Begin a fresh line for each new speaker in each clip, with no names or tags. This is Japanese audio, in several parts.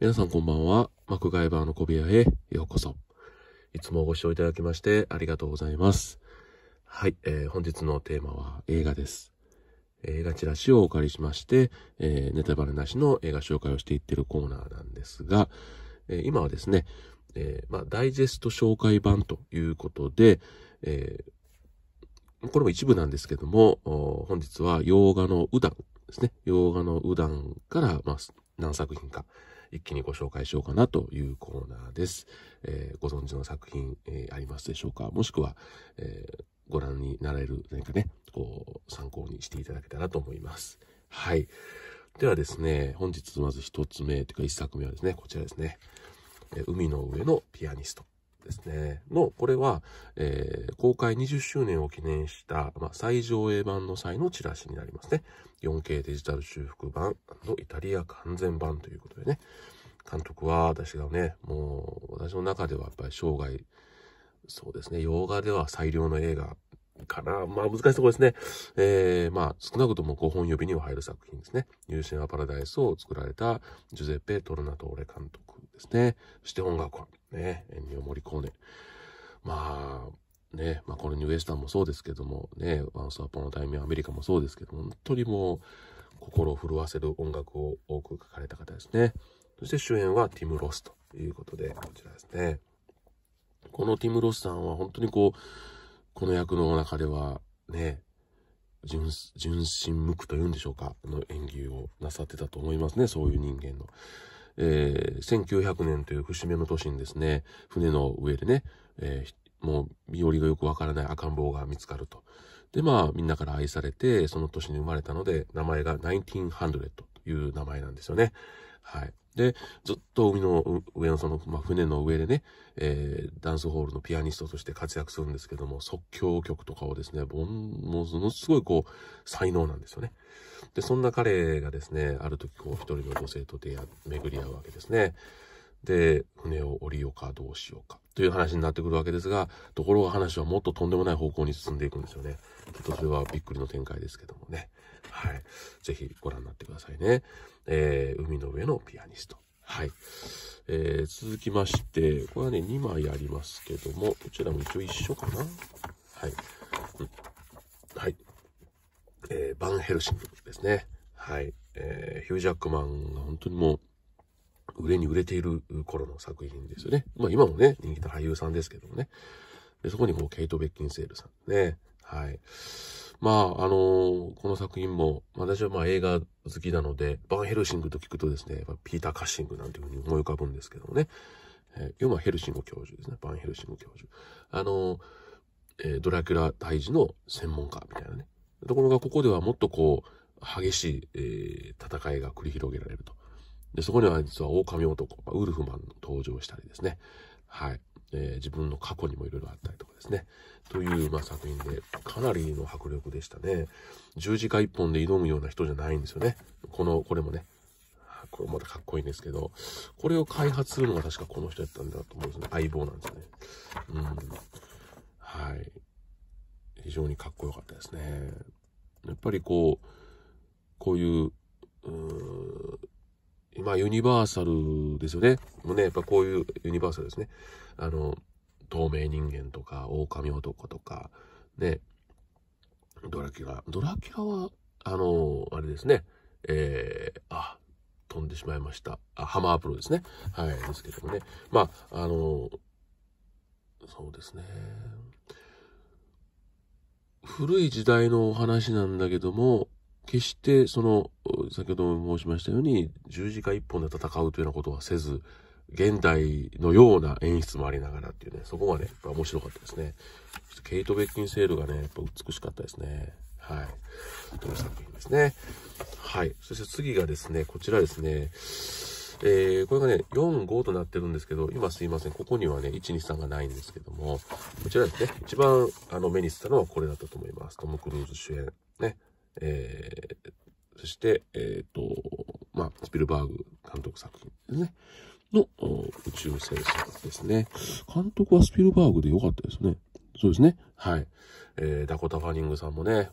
皆さんこんばんは。マクガイバーの小部屋へようこそ。いつもご視聴いただきましてありがとうございます。はい、えー、本日のテーマは映画です。映画チラシをお借りしまして、えー、ネタバレなしの映画紹介をしていってるコーナーなんですが、えー、今はですね、えー、まあ、ダイジェスト紹介版ということで、えこれも一部なんですけども、本日は洋画のうだんですね。洋画のうだんから、まあ、何作品か、一気にご紹介しようかなというコーナーです。えー、ご存知の作品、えー、ありますでしょうかもしくは、えー、ご覧になられる何かね、こう、参考にしていただけたらと思います。はい。ではですね、本日まず一つ目というか一作目はですね、こちらですね。え海の上のピアニストですね、の、これは、えー、公開20周年を記念した、まあ、上映版の際のチラシになりますね。4K デジタル修復版のイタリア完全版ということでね、監督は私がね、もう私の中ではやっぱり生涯、そうですね、洋画では最良の映画かな。まあ難しいところですね。えー、まあ少なくとも5本指には入る作品ですね。ニューシネマパラダイスを作られたジュゼッペ・トルナトーレ監督ですね。そして音楽はね、えコネ。まあ、ね、まあ、このニューエスタンもそうですけども、ね、ワンスアポのタイミングアメリカもそうですけども、本当にもう、心を震わせる音楽を多く書かれた方ですね。そして主演はティム・ロスということで、こちらですね。このティム・ロスさんは本当にこう、この役の中ではね、純純真無垢というんでしょうか、の演技をなさってたと思いますね、そういう人間の。えー、1900年という節目の年にですね、船の上でね、えー、もう身寄りがよくわからない赤ん坊が見つかると。で、まあ、みんなから愛されて、その年に生まれたので、名前が1900という名前なんですよね。はい。で、ずっと海の上のその、まあ、船の上でね、えー、ダンスホールのピアニストとして活躍するんですけども、即興曲とかをですね、ものすごいこう、才能なんですよね。で、そんな彼がですね、ある時こう、一人の女性と出会、巡り合うわけですね。で、船を降りようかどうしようか。という話になってくるわけですが、ところが話はもっととんでもない方向に進んでいくんですよね。ちょっとそれはびっくりの展開ですけどもね。はい。ぜひご覧になってくださいね。えー、海の上のピアニスト。はい。えー、続きまして、これはね、2枚ありますけども、こちらも一応一緒かな。はい。うん、はい。えー、バンヘルシングですね。はい。えー、ヒュージャックマンが本当にもう、売れに売れている頃の作品ですよね。まあ今もね、人気の俳優さんですけどもね。で、そこにこう、ケイト・ベッキンセールさんね。はい。まあ、あのー、この作品も、私はまあ映画好きなので、バンヘルシングと聞くとですね、ピーター・カッシングなんていうふうに思い浮かぶんですけどもね。えー、はヘルシング教授ですね。バンヘルシング教授。あのー、えー、ドラキュラ大事の専門家みたいなね。ところがここではもっとこう、激しい、えー、戦いが繰り広げられると。で、そこには実は狼男、ウルフマンの登場したりですね。はい。えー、自分の過去にもいろいろあったりとかですね。という、まあ、作品で、かなりの迫力でしたね。十字架一本で挑むような人じゃないんですよね。この、これもね。これまたかっこいいんですけど、これを開発するのが確かこの人やったんだと思うんですね。相棒なんですよね。うん。はい。非常にかっこよかったですね。やっぱりこう、こういう、う今、ユニバーサルですよね。もうね、やっぱこういうユニバーサルですね。あの、透明人間とか、狼男とか、ね、ドラキュラ。ドラキュラは、あの、あれですね。えー、あ、飛んでしまいました。あ、ハマープロですね。はい、ですけどもね。まあ、あの、そうですね。古い時代のお話なんだけども、決してその、先ほども申しましたように、十字架一本で戦うというようなことはせず、現代のような演出もありながらっていうね、そこがね、やっぱ面白かったですね。ケイト・ベッキンセールがね、やっぱ美しかったですね。はい。という作品ですね。はい。そして次がですね、こちらですね、えー、これがね、4、5となってるんですけど、今すいません、ここにはね、1、2、3がないんですけども、こちらですね、一番あの目にしたのはこれだったと思います。トム・クルーズ主演、ね、えそして、えっ、ー、と、まあ、スピルバーグ監督作品ですね。の、宇宙戦争ですね。監督はスピルバーグで良かったですね。そうですね。はい。えー、ダコタ・ファニングさんもね、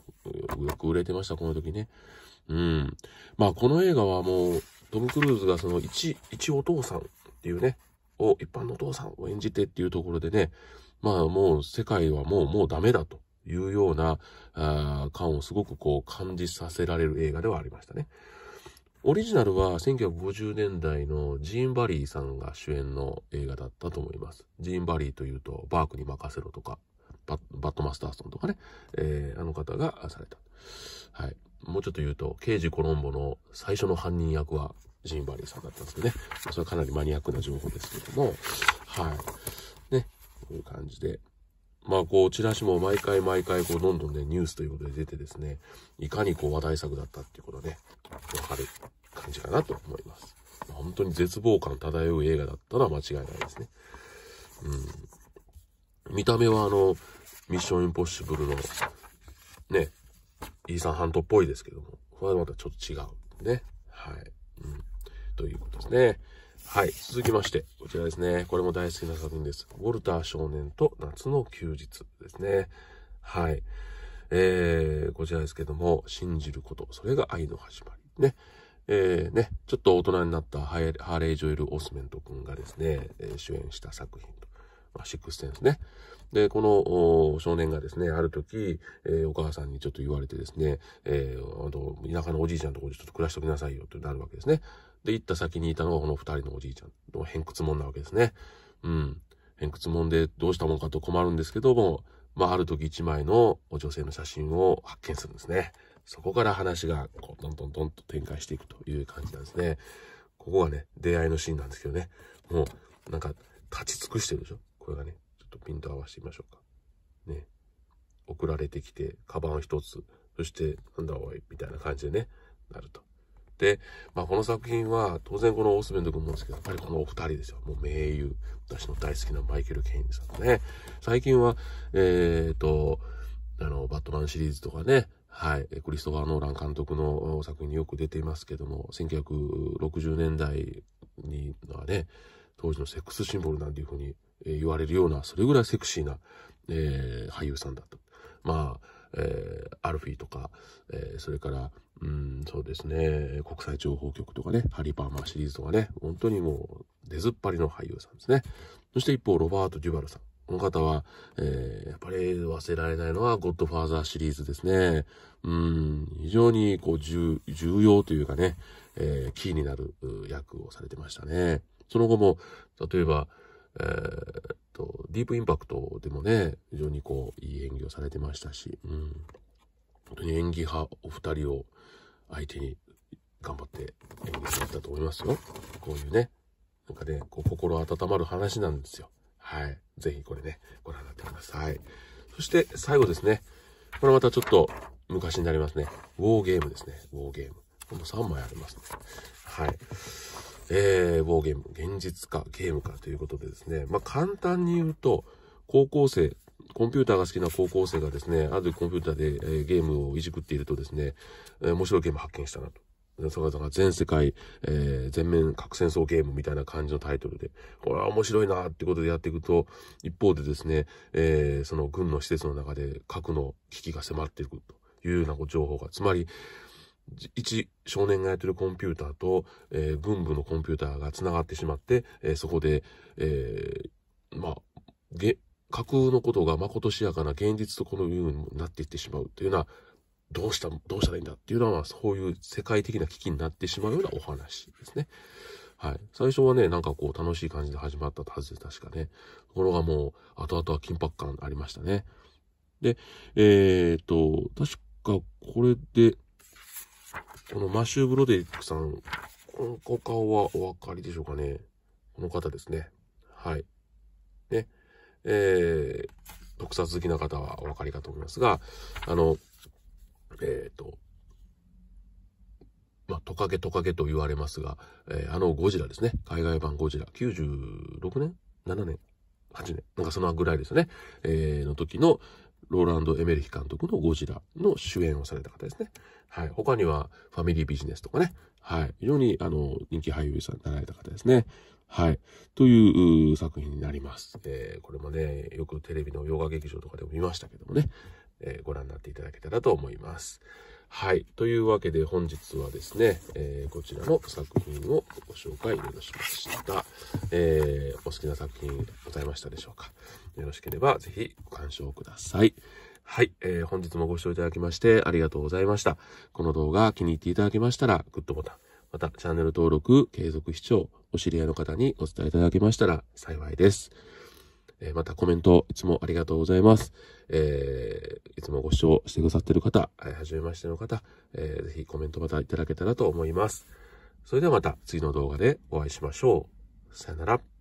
よく売れてました、この時ね。うん。まあ、この映画はもう、トム・クルーズがその、一、一お父さんっていうね、を、一般のお父さんを演じてっていうところでね、まあ、もう世界はもう、もうダメだと。いうようなあ感をすごくこう感じさせられる映画ではありましたね。オリジナルは1950年代のジーン・バリーさんが主演の映画だったと思います。ジーン・バリーというと、バークに任せろとか、バットマスターソンとかね、えー、あの方がされた。はい。もうちょっと言うと、刑事コロンボの最初の犯人役はジーン・バリーさんだったんですけどね。それはかなりマニアックな情報ですけども、はい。ね、こういう感じで。まあこう、チラシも毎回毎回こう、どんどんね、ニュースということで出てですね、いかにこう話題作だったっていうことね、わかる感じかなと思います。本当に絶望感漂う映画だったのは間違いないですね。うん。見た目はあの、ミッションインポッシブルの、ね、イーサンハントっぽいですけども、これはまたちょっと違うね。はい。うん。ということですね。はい。続きまして、こちらですね。これも大好きな作品です。ウォルター少年と夏の休日ですね。はい。えー、こちらですけども、信じること、それが愛の始まり。ね。えー、ね、ちょっと大人になったハーレイ・ジョエル・オスメント君がですね、え主演した作品と。まあ、シックスセンスね。で、この少年がですね、ある時、えー、お母さんにちょっと言われてですね、えー、あの、田舎のおじいちゃんのところでちょっと暮らしておきなさいよってなるわけですね。で、行った先にいたのがこの二人のおじいちゃんの偏屈者なわけですね。うん。偏屈者でどうしたもんかと困るんですけども、まあ、ある時一枚の女性の写真を発見するんですね。そこから話が、こう、どんどんどんと展開していくという感じなんですね。ここがね、出会いのシーンなんですけどね。もう、なんか、立ち尽くしてるでしょこれがね、ちょっとピント合わせてみましょうか。ね。送られてきて、カバン一つ、そして、なんだおい、みたいな感じでね、なると。で、まあ、この作品は、当然このオスメント君もですけど、やっぱりこのお二人ですよ。もう名優。私の大好きなマイケル・ケインさんね。最近は、えっ、ー、と、あの、バットマンシリーズとかね、はい、クリストファー・ノーラン監督の作品によく出ていますけども、1960年代にはね、当時のセックスシンボルなんていうふうに言われるような、それぐらいセクシーな、えー、俳優さんだと。まあ、えー、アルフィーとか、えー、それから、うん、そうですね。国際情報局とかね、ハリパーマーシリーズとかね、本当にもう出ずっぱりの俳優さんですね。そして一方、ロバート・デュバルさん。この方は、えー、やっぱり忘れられないのは、ゴッドファーザーシリーズですね。うん、非常にこう重要というかね、えー、キーになる役をされてましたね。その後も、例えば、えー、と、ディープインパクトでもね、非常にこう、いい演技をされてましたし、うん、本当に演技派お二人を、相手に頑張って演技されたと思いますよ。こういうね、なんかね、こう心温まる話なんですよ。はい。ぜひこれね、ご覧になってください。そして最後ですね。これまたちょっと昔になりますね。ウォーゲームですね。ウォーゲーム。今度3枚ありますね。はい。えー、ウォーゲーム、現実化、ゲームかということでですね。まあ簡単に言うと、高校生コンピューターが好きな高校生がですね、あるコンピューターで、えー、ゲームをいじくっているとですね、えー、面白いゲーム発見したなと。それが全世界、えー、全面核戦争ゲームみたいな感じのタイトルで、これは面白いなってことでやっていくと、一方でですね、えー、その軍の施設の中で核の危機が迫っていくというような情報が、つまり、一少年がやってるコンピューターと、えー、軍部のコンピューターが繋がってしまって、えー、そこで、えー、まあ、ゲ架空のことがまことしやかな現実とこのようになっていってしまうというのは、どうした、どうしたらいいんだっていうのは、そういう世界的な危機になってしまうようなお話ですね。はい。最初はね、なんかこう楽しい感じで始まったはずで、確かね。ところがもう、後々は緊迫感ありましたね。で、えー、っと、確かこれで、このマシュー・ブロデリックさん、この顔はお分かりでしょうかね。この方ですね。はい。ね。えー、特撮好きな方はお分かりかと思いますが、あの、えっ、ー、と、まあ、トカゲトカゲと言われますが、えー、あのゴジラですね。海外版ゴジラ。96年 ?7 年 ?8 年なんかそのぐらいですね。えー、の時の、ローランド・エメリヒ監督のゴジラの主演をされた方ですね。はい。他にはファミリービジネスとかね。はい。非常にあの人気俳優さんになられた方ですね。はい。という作品になります。えー、これもね、よくテレビの洋画劇場とかでも見ましたけどもね、えー、ご覧になっていただけたらと思います。はい。というわけで本日はですね、えー、こちらの作品をご紹介いたしました。えー、お好きな作品ございましたでしょうかよろしければぜひご鑑賞ください。はい、えー、本日もご視聴いただきましてありがとうございました。この動画気に入っていただけましたらグッドボタン、またチャンネル登録、継続視聴、お知り合いの方にお伝えいただけましたら幸いです。えまたコメントいつもありがとうございます。えー、いつもご視聴してくださってる方、はじめましての方、えー、ぜひコメントまたいただけたらと思います。それではまた次の動画でお会いしましょう。さよなら。